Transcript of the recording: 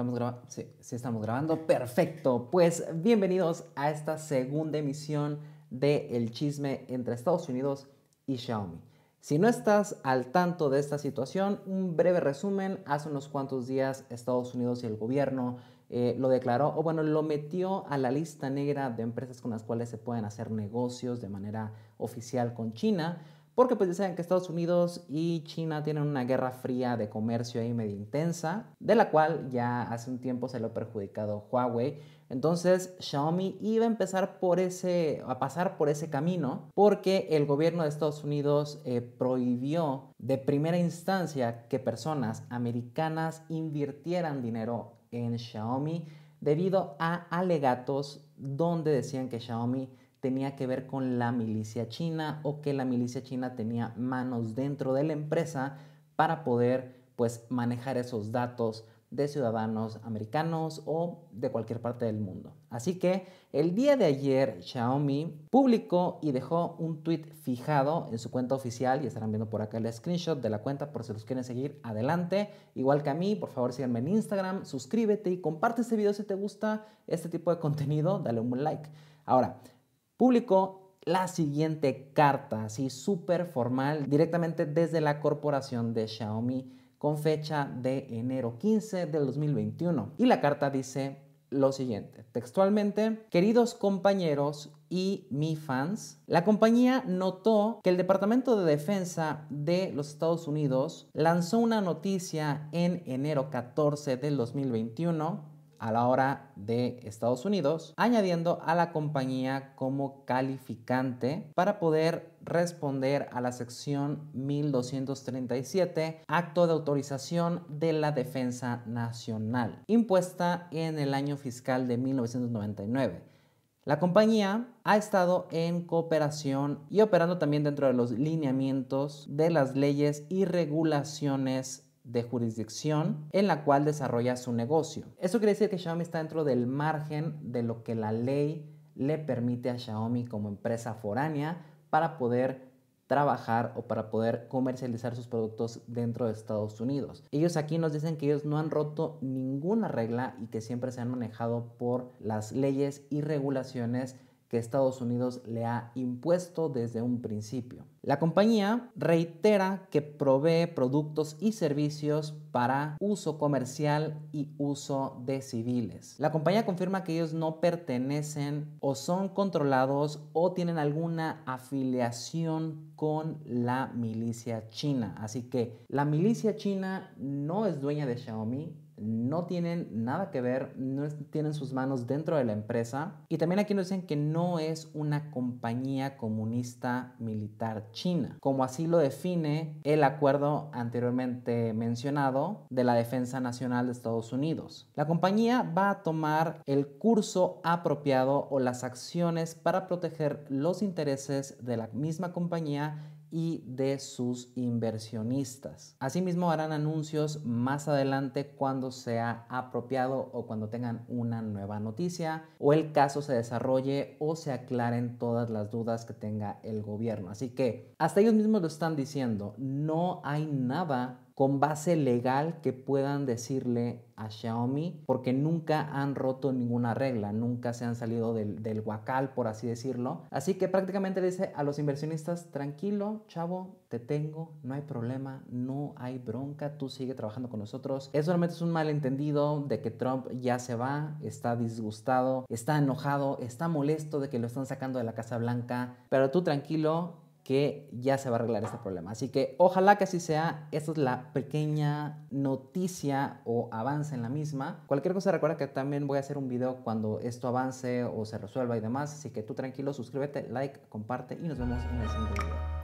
Estamos grabando, estamos grabando. Perfecto. Pues bienvenidos a esta segunda emisión de El chisme entre Estados Unidos y Xiaomi. Si no estás al tanto de esta situación, un breve resumen. Hace unos cuantos días Estados Unidos y el gobierno eh, lo declaró, o bueno, lo metió a la lista negra de empresas con las cuales se pueden hacer negocios de manera oficial con China porque pues ya saben que Estados Unidos y China tienen una guerra fría de comercio ahí medio intensa, de la cual ya hace un tiempo se lo ha perjudicado Huawei. Entonces Xiaomi iba a empezar por ese, a pasar por ese camino porque el gobierno de Estados Unidos eh, prohibió de primera instancia que personas americanas invirtieran dinero en Xiaomi debido a alegatos donde decían que Xiaomi tenía que ver con la milicia china o que la milicia china tenía manos dentro de la empresa para poder pues manejar esos datos de ciudadanos americanos o de cualquier parte del mundo. Así que el día de ayer Xiaomi publicó y dejó un tweet fijado en su cuenta oficial y estarán viendo por acá el screenshot de la cuenta por si los quieren seguir adelante. Igual que a mí, por favor síganme en Instagram, suscríbete y comparte este video si te gusta este tipo de contenido, dale un like. Ahora, publicó la siguiente carta, así súper formal, directamente desde la corporación de Xiaomi con fecha de enero 15 del 2021. Y la carta dice lo siguiente, textualmente, queridos compañeros y mi fans, la compañía notó que el Departamento de Defensa de los Estados Unidos lanzó una noticia en enero 14 del 2021 a la hora de Estados Unidos, añadiendo a la compañía como calificante para poder responder a la sección 1237, acto de autorización de la defensa nacional, impuesta en el año fiscal de 1999. La compañía ha estado en cooperación y operando también dentro de los lineamientos de las leyes y regulaciones de jurisdicción en la cual desarrolla su negocio. Eso quiere decir que Xiaomi está dentro del margen de lo que la ley le permite a Xiaomi como empresa foránea para poder trabajar o para poder comercializar sus productos dentro de Estados Unidos. Ellos aquí nos dicen que ellos no han roto ninguna regla y que siempre se han manejado por las leyes y regulaciones que Estados Unidos le ha impuesto desde un principio. La compañía reitera que provee productos y servicios para uso comercial y uso de civiles. La compañía confirma que ellos no pertenecen o son controlados o tienen alguna afiliación con la milicia china. Así que la milicia china no es dueña de Xiaomi, no tienen nada que ver, no tienen sus manos dentro de la empresa. Y también aquí nos dicen que no es una compañía comunista militar china, como así lo define el acuerdo anteriormente mencionado de la Defensa Nacional de Estados Unidos. La compañía va a tomar el curso apropiado o las acciones para proteger los intereses de la misma compañía y de sus inversionistas. Asimismo, harán anuncios más adelante cuando sea apropiado o cuando tengan una nueva noticia o el caso se desarrolle o se aclaren todas las dudas que tenga el gobierno. Así que hasta ellos mismos lo están diciendo, no hay nada con base legal que puedan decirle a Xiaomi, porque nunca han roto ninguna regla, nunca se han salido del, guacal por así decirlo. Así que prácticamente dice a los inversionistas, tranquilo, chavo, te tengo, no hay problema, no hay bronca, tú sigue trabajando con nosotros. Es solamente es un malentendido de que Trump ya se va, está disgustado, está enojado, está molesto de que lo están sacando de la Casa Blanca, pero tú tranquilo, que ya se va a arreglar este problema. Así que ojalá que así sea. Esta es la pequeña noticia o avance en la misma. Cualquier cosa recuerda que también voy a hacer un video cuando esto avance o se resuelva y demás. Así que tú tranquilo, suscríbete, like, comparte y nos vemos en el siguiente video.